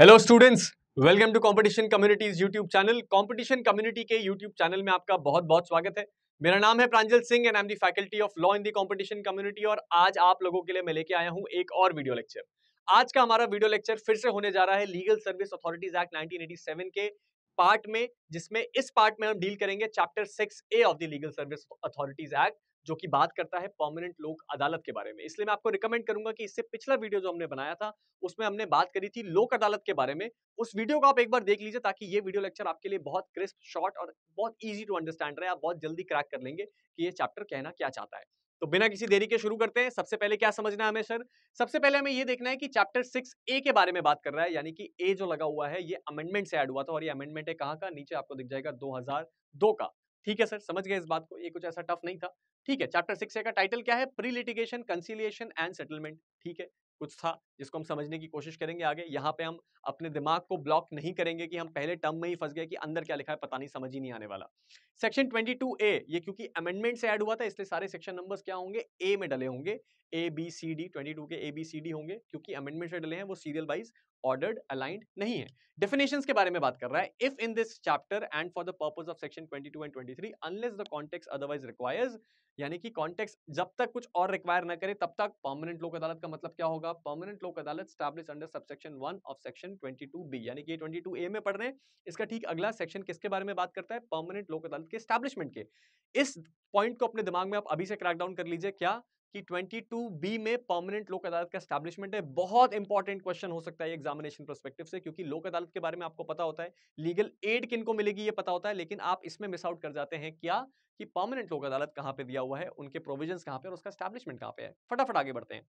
Hello students welcome to competition communities YouTube channel competition community के YouTube channel में आपका बहुत बहुत स्वागत है मेरा नाम है Pranjal Singh and I am the faculty of law in the competition community और आज आप लोगों के लिए मैं लेके आया हूँ एक और वीडियो लेक्चर आज का हमारा वीडियो लेक्चर फिर से होने जा रहा है legal service authorities act nineteen के पार्ट में जिसमें इस पार्ट में हम डील करेंगे chapter six A of the legal service authorities act जो कि बात करता है परमानेंट लोक अदालत के बारे में इसलिए मैं आपको रिकमेंड करूंगा कि इससे पिछला वीडियो जो हमने बनाया था उसमें हमने बात करी थी लोक अदालत के बारे में उस वीडियो को आप एक बार देख लीजिए ताकि ये वीडियो लेक्चर आपके लिए बहुत क्रिस्प शॉर्ट और बहुत ईजी टू अंडरस्टैंड रहे आप बहुत जल्दी क्रैक कर लेंगे कि ये चैप्टर कहना क्या चाहता है तो बिना किसी देरी के शुरू करते हैं सबसे पहले क्या समझना है हमें सर सबसे पहले हमें ये देखना है कि चैप्टर सिक्स ए के बारे में बात कर रहा है यानी कि ए जो लगा हुआ है ये अमेंडमेंट से ऐड हुआ था और ये अमेंडमेंट है कहाँ का नीचे आपको दिख जाएगा 2002 का ठीक है सर समझ गए इस बात को ये कुछ ऐसा टफ नहीं था ठीक है चैप्टर सिक्स का टाइटल क्या है pre litigation conciliation and settlement ठीक है कुछ था जिसको हम समझने की कोशिश करेंगे आगे यहाँ पे हम अपने दिमाग को ब्लॉक नहीं करेंगे कि हम पहले टर्म में ही फंस गए कि अंदर क्या लिखा है पता नहीं समझ ही नहीं आने वाला सेक्शन 22 ए ये क्योंकि अमेंडमेंट से ऐड हुआ था इसलिए सारे सेक्शन नंबर्स क्या होंगे ए में डले होंगे A B C D twenty के ए बी सी डी होंगे क्योंकि अमेंडमेंट से डले हैं वो सीरियल वाइज ऑर्डर्ड अलाइंट नहीं है डेफिनेशंस के बारे में बात कर रहा है if in this chapter and for the purpose of section 22 and 23 unless the context otherwise requires यानी कि कॉन्टेक्स्ट जब तक कुछ और रिक्वायर ना करे तब तक परमानेंट लोक अदालत का मतलब क्या होगा permanent Lok Adalat establish under subsection 1 of section B यानी कि ए में पढ़ रहे हैं इसका ठीक अगला सेक्शन किसके बारे में बात करता है परमानेंट लोक अदालत के स्टैब्लिशमेंट के इस पॉइंट को अपने दिमाग में आप अभी से क्रैक डाउन कर लीजिए क्या कि 22 बी में परमानेंट लोक अदालत का स्टैब्लिशमेंट है बहुत इंपॉर्टेंट क्वेश्चन हो सकता है एग्जामिनेशन परस्पेक्टिव से क्योंकि लोक अदालत के बारे में आपको पता होता है लीगल एड किनको मिलेगी ये पता होता है लेकिन आप इसमें मिस आउट कर जाते हैं क्या कि परमानेंट लोक अदालत कहाँ पे दिया हुआ है उनके प्रोविजन कहाँ पे और उसका स्टैब्लिशमेंट कहाँ पे है फटाफट आगे बढ़ते हैं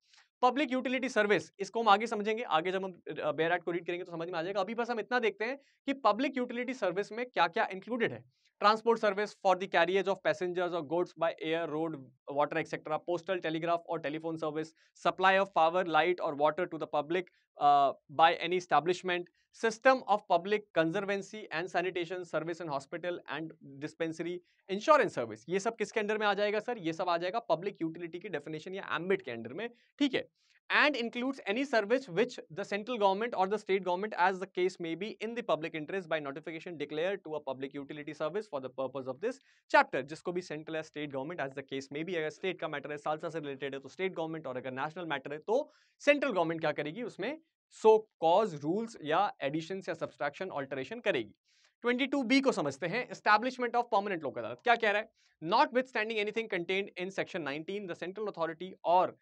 पब्लिक यूटिलिटी सर्विस इसको हम आगे समझेंगे आगे जब हम बेयर एक्ट को रीड करेंगे तो समझ में आ जाएगा अभी बस हम इतना देखते हैं कि पब्लिक यूटिलिटी सर्विस में क्या क्या इंक्लूडेड है transport service for the carriage of passengers or goods by air road water etcetera postal telegraph or telephone service supply of power light or water to the public uh, by any establishment, system of public conservancy and sanitation service and hospital and dispensary insurance service ये सब किसके under में आ जाएगा sir ये सब आ जाएगा public utility की definition या ambit के अंडर में ठीक है and includes any service which the central government or the state government as the case may be in the public interest by notification declared to a public utility service for the purpose of this chapter जिसको भी central या state government as the case may be अगर state का matter है SALSA से related है तो state government और अगर national matter है तो central government क्या करेगी उसमें सो कॉज रूल्स या एडिशन या सब्सट्रैक्शन ऑल्टरेशन करेगी बी को समझते हैं establishment of permanent Lok Adalat क्या कह रहा है notwithstanding anything contained in section nineteen the central authority or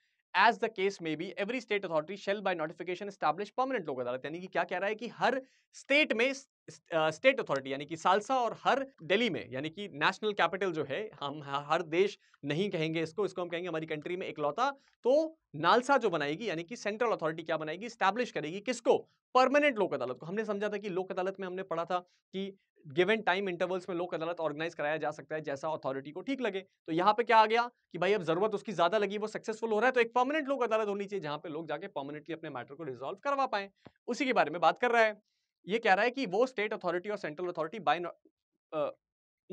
as the case may be every state authority shall by notification establish permanent Lok Adalat यानी कि क्या कह रहा है कि हर स्टेट में स्टेट अथॉरिटी यानी कि सालसा और हर दिल्ली में यानी कि नेशनल कैपिटल जो है हम हर देश नहीं कहेंगे इसको इसको हम कहेंगे हमारी कंट्री में इकलौता तो नालसा जो बनाएगी यानी कि सेंट्रल अथॉरिटी क्या बनाएगी स्टैब्लिश करेगी किसको परमानेंट लोक अदालत को हमने समझा था कि लोक अदालत में हमने पढ़ा था कि गिवन टाइम इंटरवल्स में लोक अदालत ऑर्गेनाइज कराया जा सकता है जैसा अथॉरिटी को ठीक लगे तो यहाँ पे क्या आ गया कि भाई अब जरूरत उसकी ज्यादा लगी वो सक्सेसफुल हो रहा है तो एक परमानेंट लोक अदालत होनी चाहिए जहां पे लोग जाके परमानेंटली अपने मैटर को रिजोल्व करवा पाए उसी के बारे में बात कर रहा है ये कह रहा है कि वो स्टेट अथॉरिटी और सेंट्रल अथॉरिटी बाय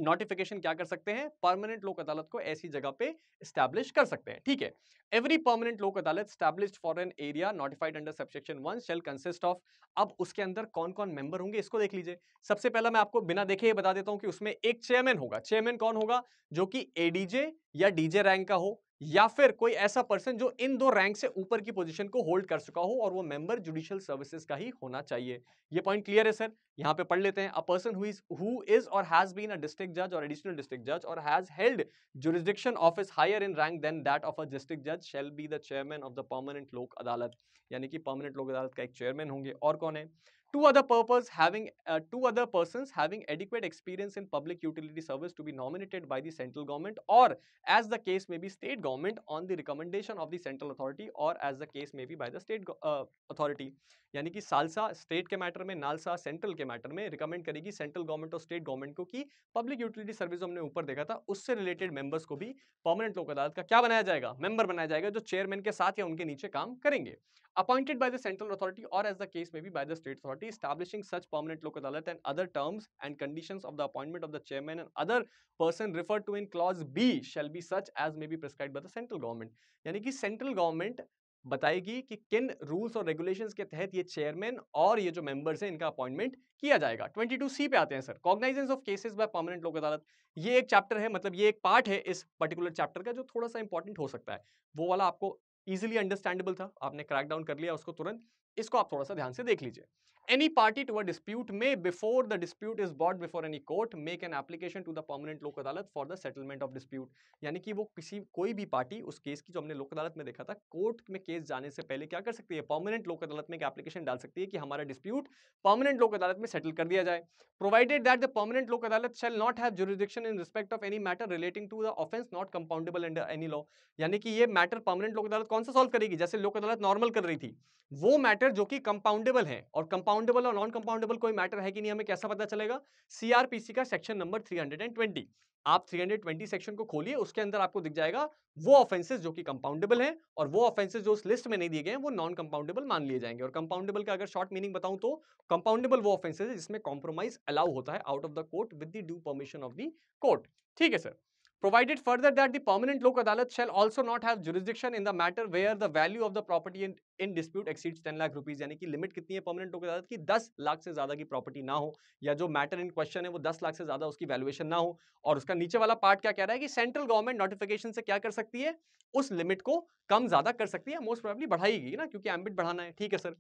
नोटिफिकेशन क्या कर सकते हैं परमानेंट लोक अदालत को ऐसी जगह पे स्टैब्लिश कर सकते हैं ठीक है every permanent Lok Adalat establish for an area notified under subsection one shall consist of अब उसके अंदर कौन कौन मेंबर होंगे इसको देख लीजिए सबसे पहला मैं आपको बिना देखे ये बता देता हूं कि उसमें एक चेयरमैन होगा चेयरमैन कौन होगा जो कि एडीजे या डीजे रैंक का हो या फिर कोई ऐसा पर्सन जो इन दो रैंक से ऊपर की पोजीशन को होल्ड कर चुका हो और वो मेंबर जुडिशियल सर्विसेज का ही होना चाहिए ये पॉइंट क्लियर है सर यहाँ पे पढ़ लेते हैं अ पर्सन हु इज और हैज बीन अ डिस्ट्रिक्ट जज और एडिशनल डिस्ट्रिक्ट जज और has held jurisdiction office higher in rank then that of a district जज shall be the chairman of the permanent Lok Adalat यानी कि परमानेंट लोक अदालत का एक चेयरमैन होंगे और कौन है two other purpose having uh, two other persons having adequate experience in public utility service to be nominated by the central government or as the case may be state government on the recommendation of the central authority or as the case may be by the state uh, authority यानी कि SALSA state के matter में NALSA central के matter में recommend करेगी central government और state government को कि पब्लिक यूटिलिटी सर्विस हमने ऊपर देखा था उससे रिलेटेड मेंबर्स को भी परमानेंट लोक अदालत का क्या बनाया जाएगा मेंबर बनाया जाएगा जो चेयरमैन के साथ या उनके नीचे काम करेंगे appointed by the central authority or as the case में भी by the state authority authority establishing such permanent local adalat and other terms and conditions of the appointment of the chairman and other person referred to in clause B shall be such as may be prescribed by the central government. yani ki central government बताएगी कि किन rules और regulations के तहत ये chairman और ये जो मेंबर्स हैं इनका अपॉइंटमेंट किया जाएगा 22 सी पे आते हैं sir cognizance of cases by permanent Lok Adalat ये एक चैप्टर है मतलब ये एक पार्ट है इस पर्टिकुलर चैप्टर का जो थोड़ा सा इंपॉर्टेंट हो सकता है वो वाला आपको ईजिली अंडरस्टैंडेबल था आपने क्रैकडाउन कर लिया उसको तुरंत इसको आप थोड़ा सा ध्यान से देख लीजिए any party to a dispute may before the dispute is brought before any court make an application to the permanent lok adalat for the settlement of dispute यानी कि वो किसी कोई भी पार्टी उस केस की जो हमने लोक अदालत में देखा था कोर्ट में केस जाने से पहले क्या कर सकती है परमानेंट लोक अदालत में एक एप्लीकेशन डाल सकती है कि हमारा डिस्प्यूट परमानेंट लोक अदालत में सेटल कर दिया जाए provided that the permanent Lok Adalat shall not have jurisdiction in respect of any matter relating to the offence not compoundable under any law यानी कि ये मैटर परमानेंट लोक अदालत कौन सा सॉल्व करेगी जैसे लोक अदालत नॉर्मल कर रही थी वो मैटर जो कि कंपाउंडेबल है और कंपाउंड कंपाउंडेबल और नॉन कंपाउंडेबल कोई मैटर है कि नहीं हमें कैसा पता चलेगा सीआरपीसी का सेक्शन नंबर 320 आप 320 सेक्शन को खोलिए उसके अंदर आपको दिख जाएगा वो ऑफेंसेस जो कि कंपाउंडेबल हैं और वो ऑफेंसेस जो उस लिस्ट में नहीं दिए गए हैं वो नॉन कंपाउंडेबल मान लिए जाएंगे और कंपाउंडेबल का अगर शॉर्ट मीनिंग बताऊं तो कंपाउंडेबल वो ऑफेंसेज है जिसमें कॉम्प्रोमाइज अलाउ होता है out of the court with the due permission of the court ठीक है sir provided further that the permanent local adalat shall also not have jurisdiction in the matter where the value of the property in, in dispute exceeds 10 lakh rupees यानी कि limit कितनी है permanent Lok अदालत की 10 लाख से ज्यादा की प्रॉपर्टी ना हो या जो मैटर इन क्वेश्चन है वो 10 लाख से ज्यादा उसकी वैल्यूएशन ना हो और उसका नीचे वाला पार्ट क्या कह रहा है कि सेंट्रल गवर्नमेंट नोटिफिकेशन से क्या कर सकती है उस लिमिट को कम ज्यादा कर सकती है मोस्ट प्रोबेबली बढ़ाएगी ना क्योंकि एम्बिट बढ़ाना है ठीक है sir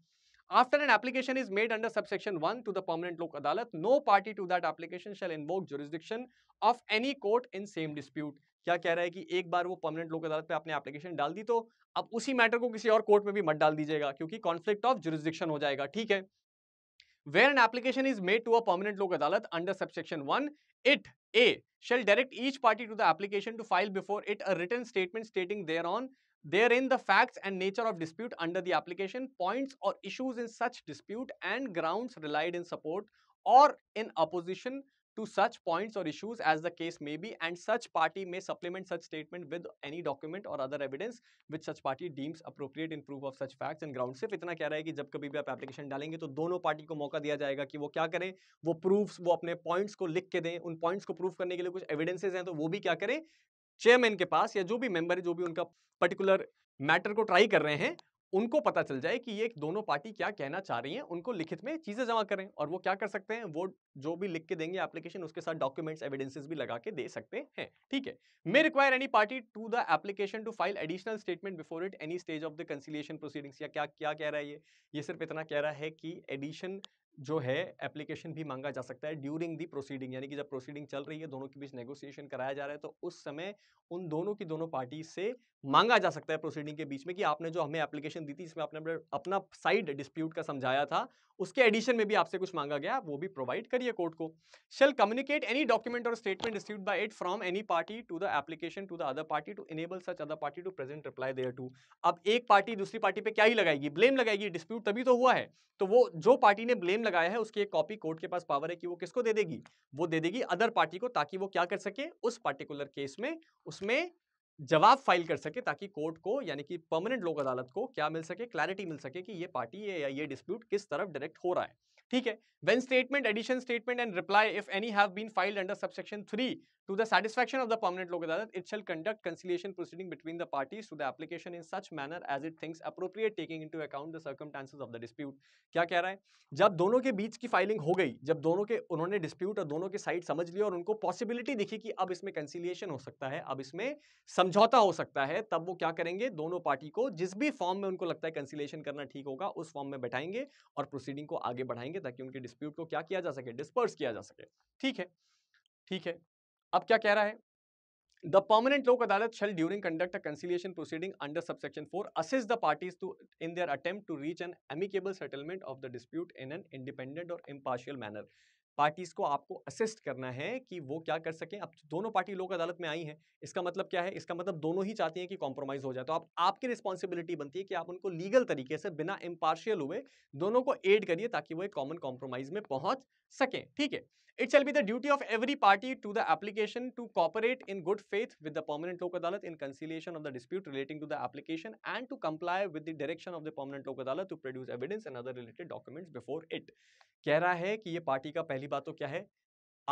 After an application is made under subsection 1 to the permanent Lok Adalat, no party to that application shall invoke jurisdiction of any court in same dispute. क्या कह रहा है कि एक बार वो परमानेंट लोक अदालत पे आपने एप्लीकेशन डाल दी तो अब उसी मैटर को किसी और कोर्ट में भी मत डाल दीजिएगा क्योंकि कॉन्फ्लिक्ट ऑफ जुरिस्डिक्शन हो जाएगा ठीक है where an application is made to a permanent lok adalat under subsection 1 it a shall direct each party to the application to file before it a written statement stating thereon therein the facts and nature of dispute under the application points or issues in such dispute and grounds relied in support or in opposition to such points or issues as the case may be and such party may supplement such statement with any document or other evidence which such party deems appropriate in proof of such facts and grounds सिर्फ इतना कह रहा है कि जब कभी भी आप एप्लीकेशन डालेंगे तो दोनों पार्टी को मौका दिया जाएगा कि वो क्या करें वो प्रूफ्स वो अपने पॉइंट्स को लिख के दें उन पॉइंट्स को प्रूफ करने के लिए कुछ एविडेंसेस हैं तो वो भी क्या करें चेयरमैन के पास या जो भी मेंबर है जो भी उनका पर्टिकुलर मैटर को ट्राई कर रहे हैं उनको पता चल जाए कि ये दोनों पार्टी क्या कहना चाह रही हैं उनको लिखित में चीज़ें जमा करें और वो क्या कर सकते हैं वो जो भी लिख के देंगे एप्लीकेशन उसके साथ डॉक्यूमेंट्स एविडेंसेस भी लगा के दे सकते हैं ठीक है may require any party to the application to file additional statement before it any stage of the conciliation proceedings या क्या क्या कह रहा है ये ये सिर्फ इतना कह रहा है कि एडिशन जो है एप्लीकेशन भी मांगा जा सकता है ड्यूरिंग दी प्रोसीडिंग यानी कि जब प्रोसीडिंग चल रही है दोनों के बीच नेगोशिएशन कराया जा रहा है तो उस समय उन दोनों की दोनों पार्टी से मांगा जा सकता है प्रोसीडिंग के बीच में कि आपने जो हमें एप्लीकेशन दी थी इसमें आपने अपना साइड डिस्प्यूट का समझाया था उसके एडिशन में भी आपसे कुछ मांगा गया वो भी प्रोवाइड करिए कोर्ट को shall communicate any document or statement receive by it from any party to the application to the other party to enable such other party to present reply thereto अब एक party दूसरी party पे क्या ही लगाएगी blame लगाएगी dispute तभी तो हुआ है तो वो जो पार्टी ने ब्लेम लगाया है उसकी एक कॉपी कोर्ट के पास पावर है कि वो किसको दे देगी वो दे देगी अदर पार्टी को ताकि वो क्या कर सके उस पार्टिकुलर केस में उसमें जवाब फाइल कर सके ताकि कोर्ट को यानी कि परमानेंट लोक अदालत को क्या मिल सके क्लैरिटी मिल सके कि ये पार्टी ये या ये डिस्प्यूट किस तरफ डायरेक्ट हो रहा है ठीक है when statement addition statement and reply if any have been filed under subsection three to the satisfaction of the permanent Lok Adalat it shall conduct conciliation proceeding between the party to the application in such manner as it thinks appropriate taking into account the circum of the dispute क्या कह रहा है जब दोनों के बीच की filing हो गई जब दोनों के उन्होंने डिस्प्यूट और दोनों के साइड समझ लिया और उनको पॉसिबिलिटी दिखी कि अब इसमें कंसिलियशन हो सकता है अब इसमें समझौता हो सकता है तब वो क्या करेंगे दोनों पार्टी को जिस भी फॉर्म में उनको लगता है कंसिलेशन करना ठीक होगा उस फॉर्म में बैठाएंगे और प्रोसीडिंग को आगे बढ़ाएंगे ताकि उनके डिस्प्यूट को क्या किया जा सके डिस्पर्स किया जा सके ठीक है ठीक है अब क्या कह रहा है the permanent Lok Adalat shall during conduct conciliation proceeding under subsection four assist the parties to in their attempt to reach an amicable settlement of the dispute in an independent और इम्पार्शियल मैनर पार्टीज को आपको assist करना है कि वो क्या कर सकें अब तो दोनों पार्टी लोक अदालत में आई हैं इसका मतलब क्या है इसका मतलब दोनों ही चाहती हैं कि कॉम्प्रोमाइज हो जाए तो आप आपकी रिस्पॉन्सिबिलिटी बनती है कि आप उनको लीगल तरीके से बिना इम्पार्शियल हुए दोनों को एड करिए ताकि वो एक कॉमन कॉम्प्रोमाइज में पहुंच सकें ठीक है it shall be the duty of every party to the application to cooperate in good faith with the permanent Lok Adalat in conciliation of the dispute relating to the application and to comply with the direction of the permanent Lok Adalat to produce evidence and other related documents before it कह रहा है कि ये party का पहली पहली बात तो क्या है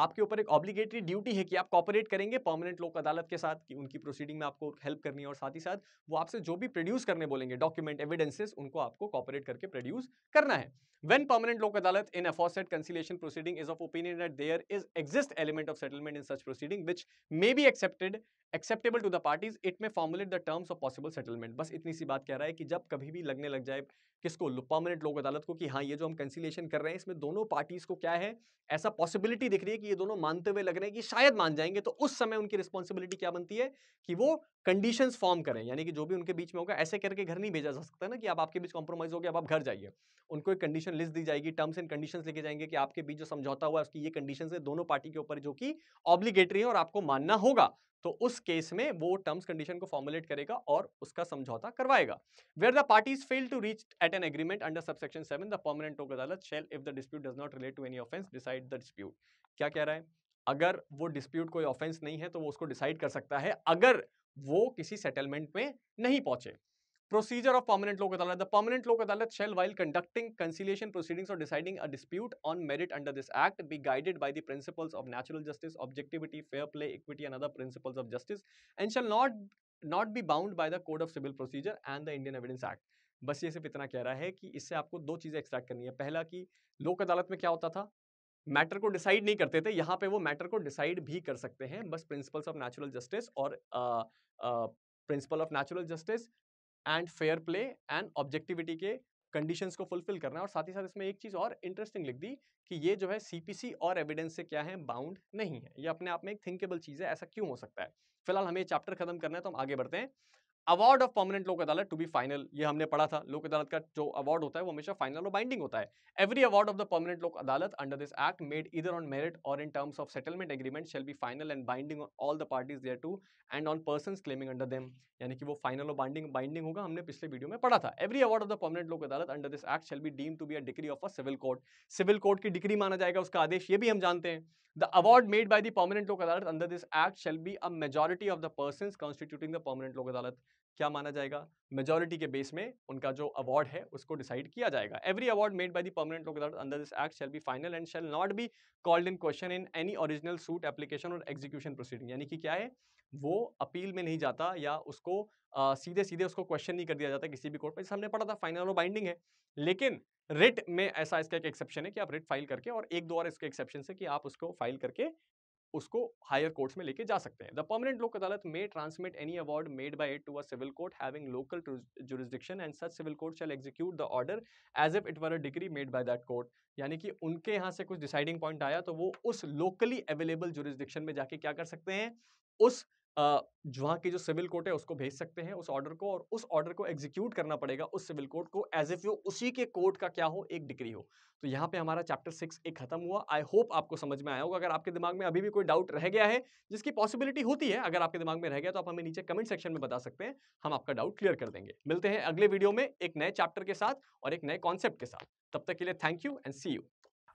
आपके ऊपर एक ऑब्लिगेटरी ड्यूटी है कि आप कॉपरेट करेंगे परमानेंट लोक अदालत के साथ कि उनकी प्रोसीडिंग में आपको हेल्प करनी है और साथ ही साथ वो आपसे जो भी प्रोड्यूस करने बोलेंगे डॉक्यूमेंट एविडेंसेस उनको आपको कॉपरेट करके प्रोड्यूस करना है when permanent Lok Adalat in aforesaid conciliation proceeding is of opinion that there is exist element of settlement in such proceeding which may be accepted acceptable to the parties it may formulate the terms of possible settlement बस इतनी सी बात कह रहा है कि जब कभी भी लगने लग जाए किसको परमानेंट लोक अदालत को कि हाँ ये जो हम कंसिलेशन कर रहे हैं इसमें दोनों पार्टीज को क्या है ऐसा पॉसिबिलिटी दिख रही है कि ये दोनों मानते हुए लग रहे हैं कि शायद मान जाएंगे तो उस समय उनकी रिस्पॉन्सिबिलिटी क्या बनती है कि वो कंडीशन फॉर्म करें यानी कि जो भी उनके बीच में होगा ऐसे करके घर नहीं भेजा जा सकता ना कि आप आपके बीच कॉम्प्रोमाइज हो गया अब आप घर जाइए उनको एक कंडीशन लिस्ट दी जाएगी टर्म्स एंड कंडीशन लेके जाएंगे कि आपके बीच जो समझौता हुआ उसकी ये कंडीशन है दोनों पार्टी के ऊपर जो कि ऑब्लीगेटरी है और आपको मानना होगा तो उस केस में वो टर्म्स कंडीशन को फॉर्मुलेट करेगा और उसका समझौता करवाएगा where the parties fail to reach at an agreement under subsection seven the permanent Lok Adalat shall if the dispute does not relate to any offence decide the dispute क्या कह रहा है अगर वो डिस्प्यूट कोई ऑफेंस नहीं है तो वो उसको डिसाइड कर सकता है अगर वो किसी सेटलमेंट में नहीं पहुंचे प्रोसीजर ऑफ पर्मानेंट लोक अदालत the permanent Lok Adalat shall while conducting conciliation proceedings or deciding a dispute on merit under this act be guided by the principles of natural justice objectivity fair play equity and other principles of justice and shall not not be bound by the code of civil procedure and the Indian evidence act बस ये सिर्फ इतना कह रहा है कि इससे आपको दो चीज़ें एक्सट्रैक्ट करनी है पहला कि लोक अदालत में क्या होता था मैटर को डिसाइड नहीं करते थे यहाँ पे वो मैटर को डिसाइड भी कर सकते हैं बस प्रिंसिपल्स ऑफ नेचुरल जस्टिस और principle of natural justice and fair play and objectivity के कंडीशन को फुलफिल करना है और साथ ही साथ इसमें एक चीज़ और इंटरेस्टिंग लिख दी कि ये जो है सीपीसी और एविडेंस से क्या है बाउंड नहीं है ये अपने आप में एक थिंकेबल चीज़ है ऐसा क्यों हो सकता है फिलहाल हमें चैप्टर खत्म करना है तो हम आगे बढ़ते हैं award of permanent Lok Adalat to be final ये हमने पढ़ा था लोक अदालत का जो अवार्ड होता है वो हमेशा फाइनल और बाइंडिंग होता है every award of the permanent Lok Adalat under this act made either on merit or in terms of settlement agreement shall be final and binding on all the parties thereto and on person claiming under them यानी कि वो final और binding binding होगा हमने पिछले video में पढ़ा था every award of the permanent Lok Adalat under this act shall be deem to be a degree of a civil court civil court की डिग्री माना जाएगा उसका आदेश ये भी हम जानते हैं the award made by the permanent Lok Adalat under this act shall be a majority of the person constituting the permanent Lok Adalat क्या माना जाएगा मेजोरिटी के बेस में उनका जो अवार्ड है उसको डिसाइड किया जाएगा every award made by the under this act shall be final and shall not be called in question in any original suit application or execution proceeding यानी कि क्या है वो अपील में नहीं जाता या उसको आ, सीधे सीधे उसको क्वेश्चन नहीं कर दिया जाता किसी भी कोर्ट पर हमने पढ़ा था फाइनल और बाइंडिंग है लेकिन रिट में ऐसा इसका एक एक्सेप्शन है कि आप रिट फाइल करके और एक दो और इसके एक्सेप्शन है कि आप उसको फाइल करके उसको हायर कोर्ट्स में लेके जा सकते हैं the permanent Lok Adalat may transmit any award made by to a civil court having local jurisdiction and such civil court shall execute the order as if it were a degree made by that court यानी कि उनके यहाँ से कुछ deciding point आया तो वो उस लोकली अवेलेबल जुरिस्डिक्शन में जाके क्या कर सकते हैं उस जहाँ की जो सिविल कोर्ट है उसको भेज सकते हैं उस ऑर्डर को और उस ऑर्डर को एग्जीक्यूट करना पड़ेगा उस सिविल कोर्ट को एज इफ यू उसी के कोर्ट का क्या हो एक डिग्री हो तो यहाँ पे हमारा चैप्टर सिक्स एक खत्म हुआ आई होप आपको समझ में आया होगा अगर आपके दिमाग में अभी भी कोई डाउट रह गया है जिसकी पॉसिबिलिटी होती है अगर आपके दिमाग में रह गया तो आप हमें नीचे कमेंट सेक्शन में बता सकते हैं हम आपका डाउट क्लियर कर देंगे मिलते हैं अगले वीडियो में एक नए चैप्टर के साथ और एक नए कॉन्सेप्ट के साथ तब तक के लिए thank you and see you